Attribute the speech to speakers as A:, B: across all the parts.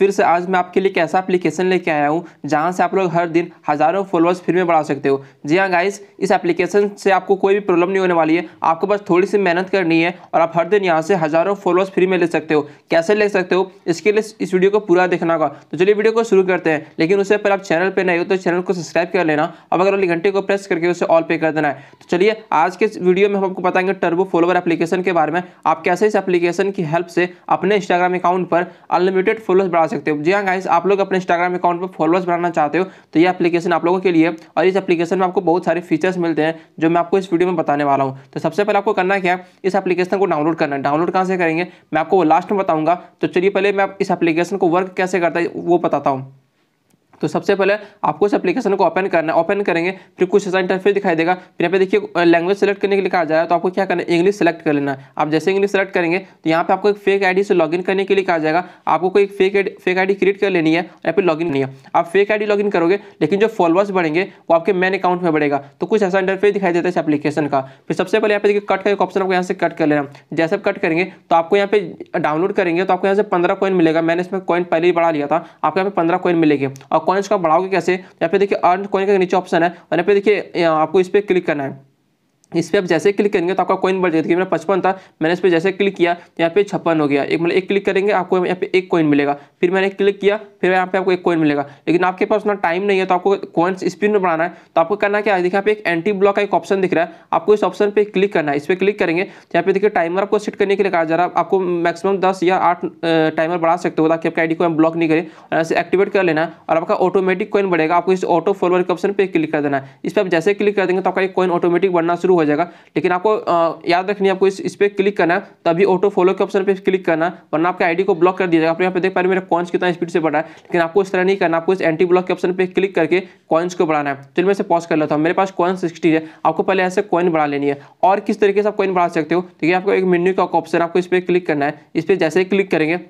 A: फिर से आज मैं आपके लिए एक ऐसा एप्लीकेशन लेके आया हूँ जहाँ से आप लोग हर दिन हज़ारों फॉलोअर्स फ्री में बढ़ा सकते हो जी हाँ गाइस इस एप्लीकेशन से आपको कोई भी प्रॉब्लम नहीं होने वाली है आपको बस थोड़ी सी मेहनत करनी है और आप हर दिन यहाँ से हज़ारों फॉलोअर्स फ्री में ले सकते हो कैसे ले सकते हो इसके लिए इस वीडियो को पूरा देखना होगा तो चलिए वीडियो को शुरू करते हैं लेकिन उससे पहले आप चैनल पर नए हो तो चैनल को सब्सक्राइब कर लेना और अगर अगले घंटे को प्रेस करके उसे ऑल पे कर देना है तो चलिए आज के वीडियो में हम आपको बताएंगे टर्बो फॉलोअर एप्लीकेशन के बारे में आप कैसे इस एप्लीकेशन की हेल्प से अपने इंस्टाग्राम अकाउंट पर अनलिमिटेड फॉलोअर्स बढ़ा सकते हो जी हाँ गाइस आप लोग अपने इंस्टाग्राम अकाउंट पर फॉलोअर्स बनाना चाहते हो तो ये एप्लीकेशन आप लोगों के लिए और इस एप्लीकेशन में आपको बहुत सारे फीचर्स मिलते हैं जो मैं आपको इस वीडियो में बताने वाला हूँ तो सबसे पहले आपको करना क्या है इस एप्लीकेशन को डाउनलोड करना है डाउनलोड कहाँ से करेंगे मैं आपको लास्ट में बताऊँगा तो चलिए पहले मैं इस एप्लीकेशन को वर्क कैसे करता है वो बताता हूँ तो सबसे पहले आपको इस एप्लीकेशन को ओपन करना है ओपन करेंगे फिर कुछ ऐसा इंटरफेस दिखाई देगा फिर यहाँ पे देखिए लैंग्वेज सेलेक्ट करने के लिए कहा जाएगा तो आपको क्या करना है इंग्लिश सेलेक्ट कर लेना है आप जैसे इंग्लिश सेलेक्ट करेंगे तो यहाँ पे आपको एक फेक आईडी से लॉगिन करने के लिए कहा जाएगा आपको कोई फेक फेक आई क्रिएट कर लेनी है या फिर लॉगिन नहीं है आप फेक आई लॉगिन करोगे लेकिन जो फॉलोअर्स बढ़ेंगे वो आपके मेन अकाउंट में बढ़ेगा तो कुछ ऐसा इंटरफेस दिखाई देता है इस एप्लीकेशन का फिर सबसे पहले यहाँ पे देखिए कट का एक ऑप्शन आपको यहाँ से कट कर लेना जैसे आप कट करेंगे तो आपको यहाँ पे डाउनलोड करेंगे तो आपको यहाँ से पंद्रह कॉइन मिलेगा मैंने इसमें कॉइन पहले ही बढ़ा लिया था आपको यहाँ पे पंद्रह कॉइन मिलेगी और कॉइन्स को बढ़ाओगे कैसे यहाँ पे देखिए अर्न कॉइन का नीचे ऑप्शन है और यहाँ पे देखिए आपको इस पर क्लिक करना है इस पर आप जैसे क्लिक करेंगे तो आपका कॉइन बढ़ जाएगा देखिए मेरा पचपन था मैंने इस पर जैसे क्लिक किया तो यहाँ पे छप्पन हो गया एक मतलब एक क्लिक करेंगे आपको यहाँ पे एक कॉइन मिलेगा फिर मैंने क्लिक किया फिर यहाँ पे आपको एक कॉइन मिलेगा लेकिन आपके पास उतना टाइम नहीं है तो आपको कॉइन्स स्पिन में बढ़ाना है तो आपको करना क्या है देखिए यहाँ पे एक एंटी ब्लॉक का एक ऑप्शन दिख रहा है आपको इस ऑप्शन पर क्लिक करना है इस पर क्लिक करेंगे तो यहाँ पे देखिए टाइमर आपको सेट करने के लिए कहा जा रहा है आपको मैक्सिमम दस या आठ टाइमर बढ़ा सकते हो ताकि आपकी आई को हम ब्लॉक नहीं करें और ऐसे एक्टिवेट कर लेना और आपका ऑटोमेटिक कॉइन बढ़ेगा आपको इस ऑटो फॉरवर्ड के ऑप्शन पर क्लिक कर देना है इस पर आप जैसे क्लिक कर देंगे तो आपका एक कॉइन ऑटोमेटिक बढ़ना शुरू हो जाएगा लेकिन आपको याद रखनी है आपको इस इस पर क्लिक करना है तभी ऑटो फॉलो के ऑप्शन पर क्लिक करना वरना आपका आईडी को ब्लॉक कर दिया जाएगा आप यहाँ पे देख पा रहे मेरा कॉइन्स कितना स्पीड से बढ़ा है लेकिन आपको इस तरह नहीं करना आपको इस एंटी ब्लॉक के ऑप्शन पर क्लिक करके कॉइन्स को बढ़ाना है चलिए मैं इसे पॉज कर लेता हूँ मेरे पास कॉइन सिक्सटी है आपको पहले ऐसे कॉइन बढ़ा लेनी है और किस तरीके से आप कॉइन बढ़ा सकते हो देखिए आपको एक मेन्यू का ऑप्शन आपको इस पर क्लिक करना है इस पर जैसे ही क्लिक करेंगे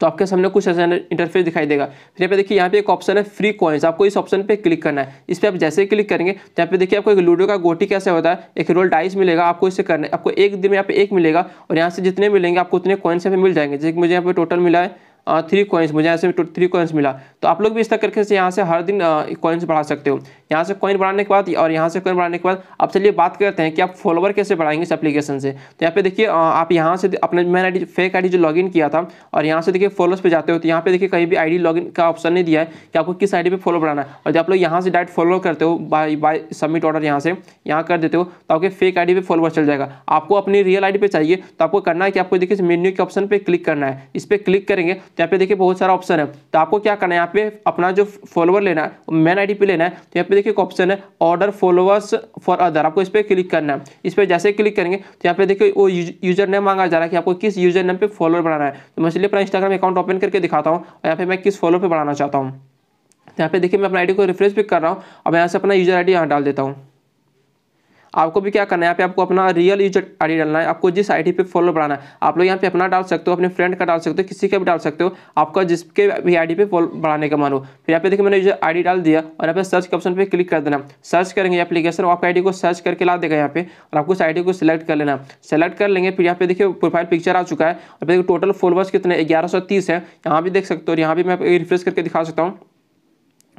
A: तो आपके सामने कुछ ऐसा इंटरफेस दिखाई देगा फिर यहाँ पे देखिए यहाँ पे एक ऑप्शन है फ्री कॉइन्स आपको इस ऑप्शन पे क्लिक करना है इस पर आप जैसे ही क्लिक करेंगे तो यहाँ पे देखिए आपको एक लूडो का गोटी कैसे होता है एक रोल डाइस मिलेगा आपको इससे करना है आपको एक दिन में यहाँ पे एक मिलेगा और यहाँ से जितने मिलेंगे आपको उतने कॉइन्स यहाँ पे मिल जाएंगे जैसे मुझे यहाँ पे टोटल मिला है थ्री कॉइन्स मुझे ऐसे में थ्री कॉइन्स मिला तो आप लोग भी इस तरह करके से यहाँ से हर दिन कॉइन्स बढ़ा सकते हो यहाँ से कॉइन बढ़ाने के बाद और यहाँ से कॉइन बढ़ाने के बाद अब चलिए बात करते हैं कि आप फॉलोवर कैसे बढ़ाएंगे इस एप्लीकेशन से तो यहाँ पे देखिए आप यहाँ से अपने मैन आई फेक आई जो लॉगिन किया था और यहाँ से देखिए फॉलोअर्स पर जाते हो तो यहाँ पे देखिए कहीं भी आई डी का ऑप्शन नहीं दिया है कि आपको किस आई डी फॉलो बढ़ाना है और जब आप लोग यहाँ से डायरेक्ट फॉलो करते हो बाई बाय सबमिट ऑर्डर यहाँ से यहाँ कर देते हो तो आपके फेक आई डी फॉलोवर चल जाएगा आपको अपनी रियल आई डी चाहिए तो आपको करना है कि आपको देखिए मेन्यू के ऑप्शन पर क्लिक करना है इस पर क्लिक करेंगे तो यहाँ पे देखिए बहुत सारा ऑप्शन है तो आपको क्या करना है यहाँ पे अपना जो फॉलोवर लेना है मेन आई पे लेना है तो यहाँ पे देखिए ऑप्शन है ऑर्डर फॉलोअर्स फॉर अदर आपको इस पर क्लिक करना है इस पर जैसे क्लिक करेंगे तो यहाँ पे देखिए वो यूजर नेम मांगा जा रहा है कि आपको किस यूजर नेम पर फॉलोअर बनाना है तो मैं इसलिए अपना इंस्टाग्राम अकाउंट ओपन करके दिखाता हूँ और यहाँ पे मैं किस फॉलोअर पर बनाना चाहता हूँ तो यहाँ पे देखिए मैं अपना आईडी को रिफ्रेश भी कर रहा हूँ अब यहाँ से अपना यूजर आईडी यहाँ डाल देता हूँ आपको भी क्या करना है यहाँ पे आपको अपना रियल यूजर आई डालना है आपको जिस आई पे फॉलो बढ़ाना है आप लोग यहाँ पे अपना डाल सकते हो अपने फ्रेंड का डाल सकते हो किसी का भी डाल सकते हो आपका जिसके भी आई पे फॉलो बढ़ाने का मानो फिर यहाँ पे देखिए मैंने यूजर आई डाल दिया और यहाँ पे सर्च के ऑप्शन पर क्लिक कर देना सर्च करेंगे एप्लीकेशन आपका आई को सर्च करके ला देगा यहाँ पे और आपको उस आई को सिलेक्ट कर लेना सेलेक्ट कर लेंगे फिर यहाँ पे देखिए प्रोफाइल पिक्चर आ चुका है और देखिए टोटल फॉलोअर्स कितने ग्यारह सौ तीस है यहाँ भी देख सकते हो और यहाँ भी मैं रिफ्रेश करके दिखा सकता हूँ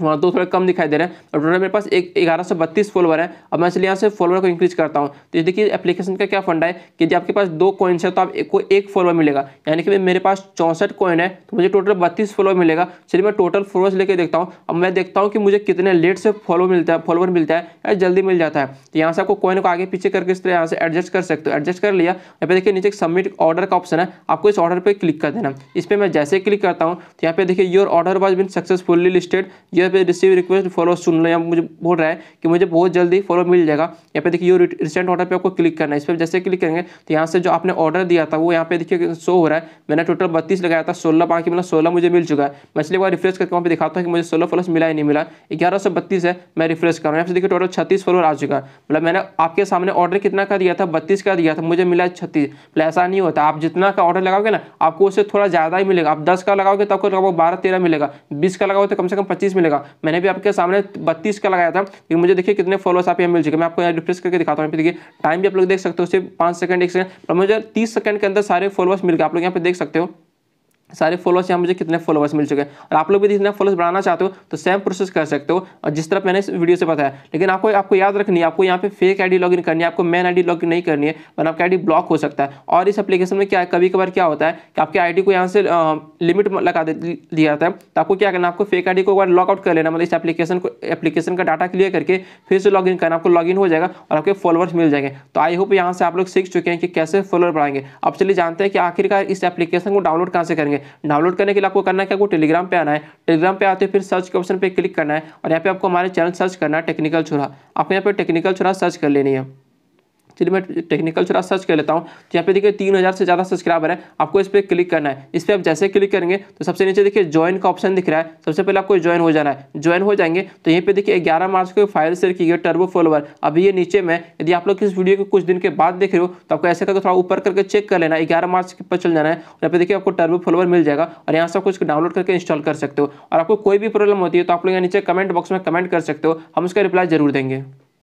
A: वहाँ दो थोड़े कम दिखाई दे रहे हैं और टोटल मेरे पास एक ग्यारह सौ बत्तीस फॉलोवर है अब मैं इसलिए यहाँ से फॉलोवर को इंक्रीज करता हूँ तो ये देखिए एप्लीकेशन का क्या फंडा है कि जब आपके पास दो कॉइन्स है तो आपको एक फॉलोवर मिलेगा यानी कि मेरे पास चौंसठ कॉइन है तो मुझे टोटल बत्तीस फॉलोवर मिलेगा चलिए मैं टोटल फॉलोवर्स लेकर देखता हूँ अब मैं देखता हूँ कि मुझे कितने लेट से फॉलोवर मिलता है फॉलोवर मिलता है या जल्दी मिल जाता है तो यहाँ से आपको कॉइन को आगे पीछे करके इस तरह यहाँ से एडजस्ट कर सकते हो एडजस्ट कर लिया यहाँ पे देखिए नीचे सबमिट ऑर्डर का ऑप्शन है आपको इस ऑर्डर पर क्लिक कर देना इस पर मैं जैसे क्लिक करता हूँ तो यहाँ पे देखिए your order was been successfully listed your यहाँ पे रिसीव रिक्वेस्ट फॉलो सुन लो या मुझे बोल रहा है कि मुझे बहुत जल्दी फॉलो मिल जाएगा यहाँ पे देखिए यू रिसेंट ऑर्डर पे आपको क्लिक करना है इस पर जैसे क्लिक करेंगे तो यहाँ से जो आपने ऑर्डर दिया था वो यहाँ पे देखिए शो हो रहा है मैंने टोटल बत्तीस लगाया था सोलह पाँच मतलब सोलह मुझे मिल चुका है मैं इसलिए बार रिफ्रेश करके वहाँ पर दिखाता हूँ कि मुझे सोलह फॉलोस मिला ही नहीं मिला ग्यारह सौ बत्तीस है मैं रिफ्रेश कर रहा हूँ यहाँ से देखिए टोटल छत्तीस फॉलोअर आ चुका है मतलब मैंने आपके सामने ऑर्डर कितना का दिया था बत्तीस का दिया था मुझे मिला छत्तीस मतलब ऐसा नहीं होता आप जितना का ऑर्डर लगाओगे ना आपको उससे थोड़ा ज़्यादा ही मिलेगा आप दस का लगाओगे तो आपको लगभग बारह तेरह मिलेगा बीस का लगाओगे तो कम से कम पच्चीस मिलेगा मिलेगा मैंने भी आपके सामने बत्तीस का लगाया था लेकिन मुझे देखिए कितने फॉलोअर्स आप यहाँ मिल चुके मैं आपको यहाँ रिफ्रेश करके दिखाता हूँ देखिए टाइम भी आप लोग देख सकते हो सिर्फ पाँच सेकंड एक सेकंड और मुझे तीस सेकंड के अंदर सारे फॉलोअर्स मिल गए आप लोग यहाँ पे देख सकते हो सारे फॉलोअर्स यहाँ मुझे कितने फॉलोअर्स मिल चुके हैं और आप लोग भी जितना फॉलोअर्स बढ़ाना चाहते हो तो सेम प्रोसेस कर सकते हो और जिस तरह मैंने इस वीडियो से बताया लेकिन आपको आपको याद रखनी है आपको यहाँ पे फेक आईडी लॉगिन करनी है आपको मेन आईडी लॉगिन नहीं करनी है वरना आपकी आईडी ब्लॉक हो सकता है और इस एप्लीकेशन में क्या कभी कभार क्या होता है कि आपकी आई को यहाँ से लिमिट लगा दिया जाता है तो आपको क्या करना आपको फेक डी को एक बार लॉकआउट कर लेना मतलब इस एप्लीकेशन को एप्लीकेशन का डाटा क्लियर करके फिर से लॉग करना आपको लॉग हो जाएगा और आपके फॉलोअर्स मिल जाएंगे तो आई होप यहाँ से आप लोग सीख चुके हैं कि कैसे फॉलोअर बढ़ाएंगे आप चलिए जानते हैं कि आखिरकार इस एप्लीकेशन को डाउनलोड कहाँ से करेंगे होंगे डाउनलोड करने के लिए आपको करना है कि आपको टेलीग्राम पे आना है टेलीग्राम पे आते फिर सर्च के ऑप्शन पे क्लिक करना है और यहाँ पे आपको हमारे चैनल सर्च करना है टेक्निकल छोरा आपको यहाँ पे टेक्निकल छोरा सर्च कर लेनी है चलिए मैं टेक्निकल थोड़ा सर्च कर लेता हूँ तो यहाँ पे देखिए तीन हज़ार से ज़्यादा सब्सक्राइबर है आपको इस पर क्लिक करना है इस पर आप जैसे क्लिक करेंगे तो सबसे नीचे देखिए ज्वाइन का ऑप्शन दिख रहा है सबसे पहले आपको ज्वाइन हो जाना है ज्वाइन हो जाएंगे तो यहीं पर देखिए ग्यारह मार्च को फाइल शेयर की गई टर्बो फॉलोवर अभी ये नीचे में यदि आप लोग इस वीडियो को कुछ दिन के बाद देख रहे हो तो आपको ऐसे करके थोड़ा ऊपर करके चेक कर लेना है ग्यारह मार्च के पर चल जाना है यहाँ पे देखिए आपको टर्बो फॉलोवर मिल जाएगा और यहाँ से कुछ डाउनलोड करके इंस्टॉल कर सकते हो और आपको कोई भी प्रॉब्लम होती है तो आप लोग यहाँ नीचे कमेंट बॉक्स में कमेंट कर सकते हो हम उसका रिप्लाई जरूर देंगे